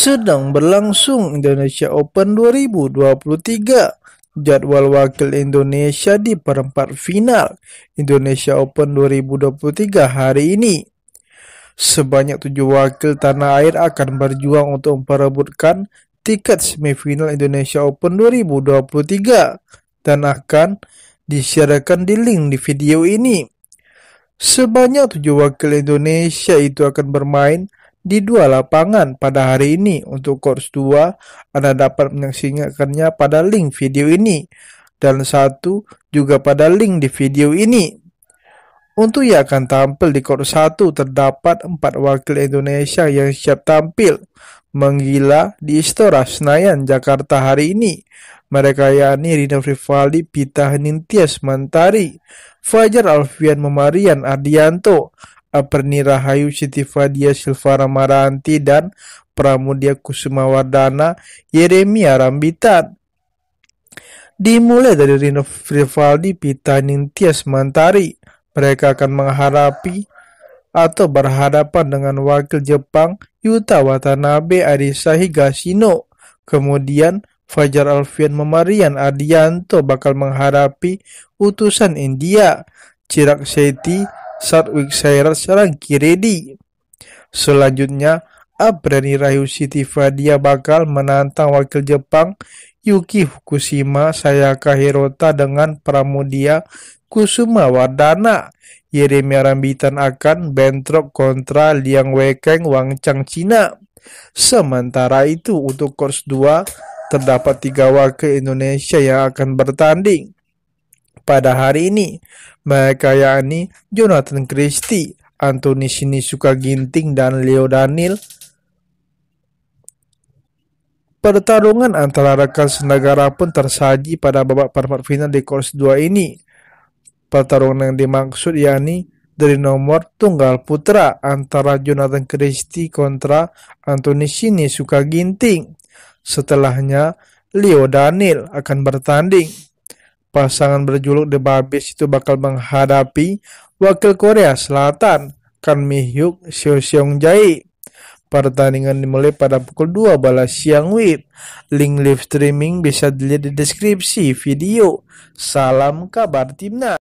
Sedang berlangsung Indonesia Open 2023. Jadwal wakil Indonesia di perempat final Indonesia Open 2023 hari ini. Sebanyak tujuh wakil tanah air akan berjuang untuk memperebutkan tiket semifinal Indonesia Open 2023 dan akan disiarkan di link di video ini. Sebanyak tujuh wakil Indonesia itu akan bermain di dua lapangan pada hari ini. Untuk course 2, Anda dapat menyaksikannya pada link video ini dan satu juga pada link di video ini. Untuk yang akan tampil di court 1 terdapat empat wakil Indonesia yang siap tampil menggila di Istora Senayan, Jakarta hari ini. Mereka yakni Rina Frivaldi, Pita Henintias Mantari, Fajar Alfian Memarian Ardianto, Aperni Rahayu Siti Fadia Silvara Maranti dan Pramudia Kusumawardana Yeremia Rambitan. Dimulai dari Rino Frivaldi Pita Nintias Mantari, mereka akan mengharapi atau berhadapan dengan wakil Jepang Yuta Watanabe Arisa Higashino. Kemudian Fajar Alfian Memarian Adianto bakal menghadapi utusan India. Cirak Seti saat Shire serang kiri Selanjutnya, Rayu Siti Fadia bakal menantang wakil Jepang Yuki Fukushima Sayaka Hirota dengan Pramudia Kusuma Wardana. Yeremia Rambitan akan bentrok kontra Liang Wekeng Chang Cina. Sementara itu untuk course 2 terdapat tiga wakil Indonesia yang akan bertanding. Pada hari ini, mereka yakni Jonathan Christie, Anthony Sinisuka Ginting, dan Leo Daniel. Pertarungan antara rekan senegara pun tersaji pada babak perempat final di course 2 ini. Pertarungan yang dimaksud yakni dari nomor tunggal putra antara Jonathan Christie kontra Anthony Sinisuka Ginting. Setelahnya, Leo Daniel akan bertanding pasangan berjuluk The Babies itu bakal menghadapi wakil Korea Selatan, Kan Mi Hyuk Seo Seong Jae. Pertandingan dimulai pada pukul 2 balas siang WIB. Link live streaming bisa dilihat di deskripsi video. Salam kabar timnas.